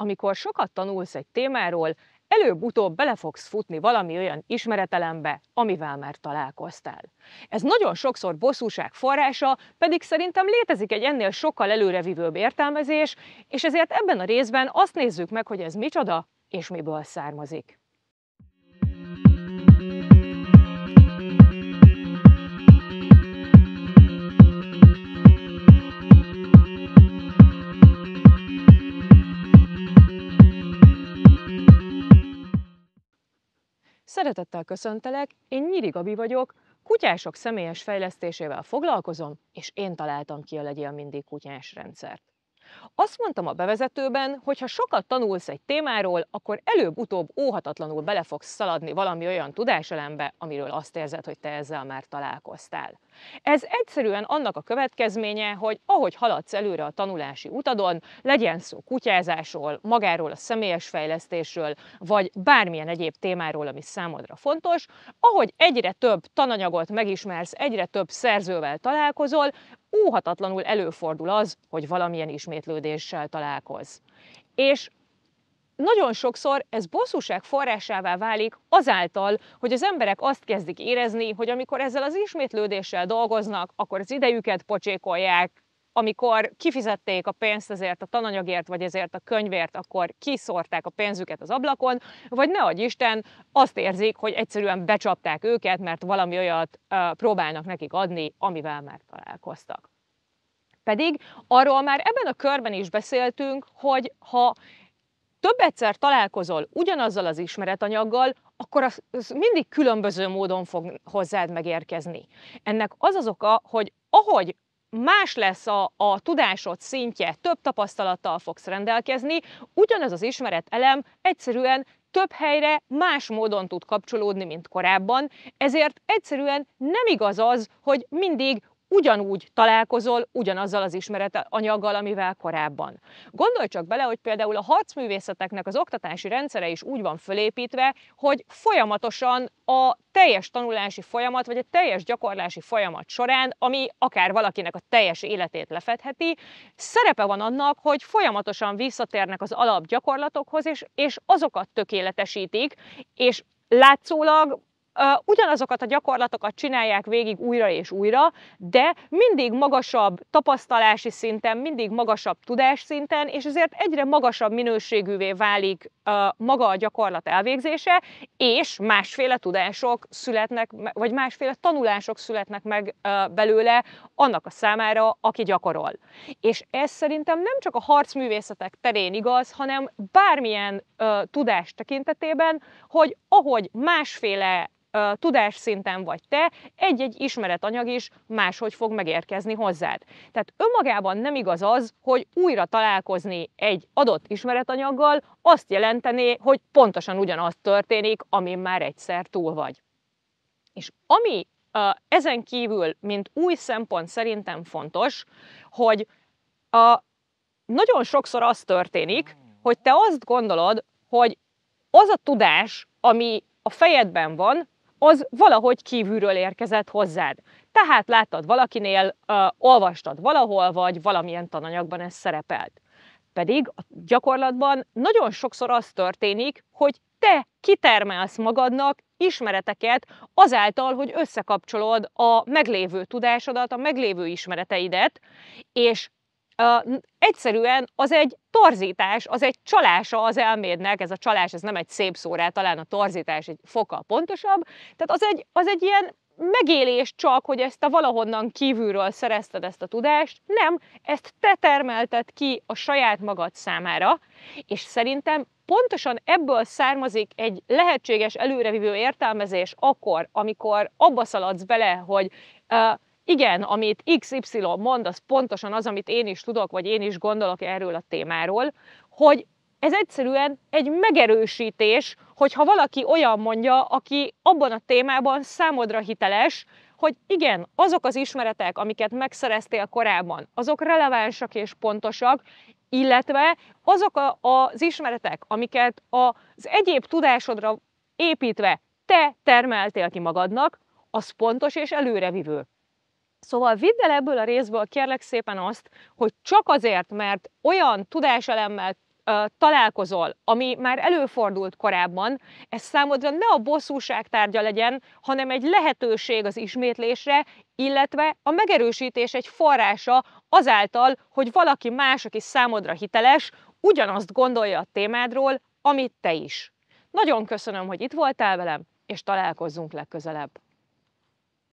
amikor sokat tanulsz egy témáról, előbb-utóbb bele fogsz futni valami olyan ismeretelembe, amivel már találkoztál. Ez nagyon sokszor bosszúság forrása, pedig szerintem létezik egy ennél sokkal előrevívőbb értelmezés, és ezért ebben a részben azt nézzük meg, hogy ez micsoda és miből származik. Szeretettel köszöntelek, én Nyiri Gabi vagyok, kutyások személyes fejlesztésével foglalkozom, és én találtam ki a Legyél Mindig Kutyás rendszert. Azt mondtam a bevezetőben, hogy ha sokat tanulsz egy témáról, akkor előbb-utóbb óhatatlanul bele fogsz szaladni valami olyan tudáselembe, amiről azt érzed, hogy te ezzel már találkoztál. Ez egyszerűen annak a következménye, hogy ahogy haladsz előre a tanulási utadon, legyen szó kutyázásról, magáról a személyes fejlesztésről, vagy bármilyen egyéb témáról, ami számodra fontos, ahogy egyre több tananyagot megismersz, egyre több szerzővel találkozol, óhatatlanul előfordul az, hogy valamilyen ismétlődéssel találkoz. És nagyon sokszor ez bosszúság forrásává válik azáltal, hogy az emberek azt kezdik érezni, hogy amikor ezzel az ismétlődéssel dolgoznak, akkor az idejüket pocsékolják, amikor kifizették a pénzt ezért a tananyagért, vagy ezért a könyvért, akkor kiszórták a pénzüket az ablakon, vagy ne adj Isten, azt érzik, hogy egyszerűen becsapták őket, mert valami olyat uh, próbálnak nekik adni, amivel már találkoztak. Pedig arról már ebben a körben is beszéltünk, hogy ha több egyszer találkozol ugyanazzal az ismeretanyaggal, akkor az, az mindig különböző módon fog hozzád megérkezni. Ennek az az oka, hogy ahogy más lesz a, a tudásod szintje, több tapasztalattal fogsz rendelkezni, ugyanaz az ismeretelem egyszerűen több helyre más módon tud kapcsolódni, mint korábban, ezért egyszerűen nem igaz az, hogy mindig ugyanúgy találkozol ugyanazzal az ismeret anyaggal, amivel korábban. Gondolj csak bele, hogy például a harcművészeteknek az oktatási rendszere is úgy van fölépítve, hogy folyamatosan a teljes tanulási folyamat, vagy a teljes gyakorlási folyamat során, ami akár valakinek a teljes életét lefedheti, szerepe van annak, hogy folyamatosan visszatérnek az alapgyakorlatokhoz, és, és azokat tökéletesítik, és látszólag ugyanazokat a gyakorlatokat csinálják végig újra és újra, de mindig magasabb tapasztalási szinten, mindig magasabb tudás szinten, és ezért egyre magasabb minőségűvé válik maga a gyakorlat elvégzése, és másféle tudások születnek, vagy másféle tanulások születnek meg belőle annak a számára, aki gyakorol. És ez szerintem nem csak a harcművészetek terén igaz, hanem bármilyen tudás tekintetében, hogy ahogy másféle Tudás szinten vagy te, egy-egy ismeretanyag is máshogy fog megérkezni hozzád. Tehát önmagában nem igaz az, hogy újra találkozni egy adott ismeretanyaggal azt jelentené, hogy pontosan ugyanaz történik, amin már egyszer túl vagy. És ami ezen kívül, mint új szempont szerintem fontos, hogy a, nagyon sokszor az történik, hogy te azt gondolod, hogy az a tudás, ami a fejedben van, az valahogy kívülről érkezett hozzád. Tehát láttad valakinél, olvastad valahol, vagy valamilyen tananyagban ez szerepelt. Pedig a gyakorlatban nagyon sokszor az történik, hogy te kitermelsz magadnak ismereteket azáltal, hogy összekapcsolod a meglévő tudásodat, a meglévő ismereteidet, és egyszerűen az egy torzítás, az egy csalása az elmédnek, ez a csalás, ez nem egy szép szó rá, talán a torzítás egy fokkal pontosabb, tehát az egy, az egy ilyen megélés csak, hogy ezt a valahonnan kívülről szerezted ezt a tudást, nem, ezt te termelted ki a saját magad számára, és szerintem pontosan ebből származik egy lehetséges előrevívő értelmezés akkor, amikor abba szaladsz bele, hogy uh, igen, amit XY mond, az pontosan az, amit én is tudok, vagy én is gondolok erről a témáról, hogy ez egyszerűen egy megerősítés, hogyha valaki olyan mondja, aki abban a témában számodra hiteles, hogy igen, azok az ismeretek, amiket megszereztél korábban, azok relevánsak és pontosak, illetve azok a, az ismeretek, amiket az egyéb tudásodra építve te termeltél ki magadnak, az pontos és előrevívő. Szóval vidd el ebből a részből kérlek szépen azt, hogy csak azért, mert olyan tudáselemmel ö, találkozol, ami már előfordult korábban, ez számodra ne a bosszúság tárgya legyen, hanem egy lehetőség az ismétlésre, illetve a megerősítés egy forrása azáltal, hogy valaki más, aki számodra hiteles, ugyanazt gondolja a témádról, amit te is. Nagyon köszönöm, hogy itt voltál velem, és találkozzunk legközelebb.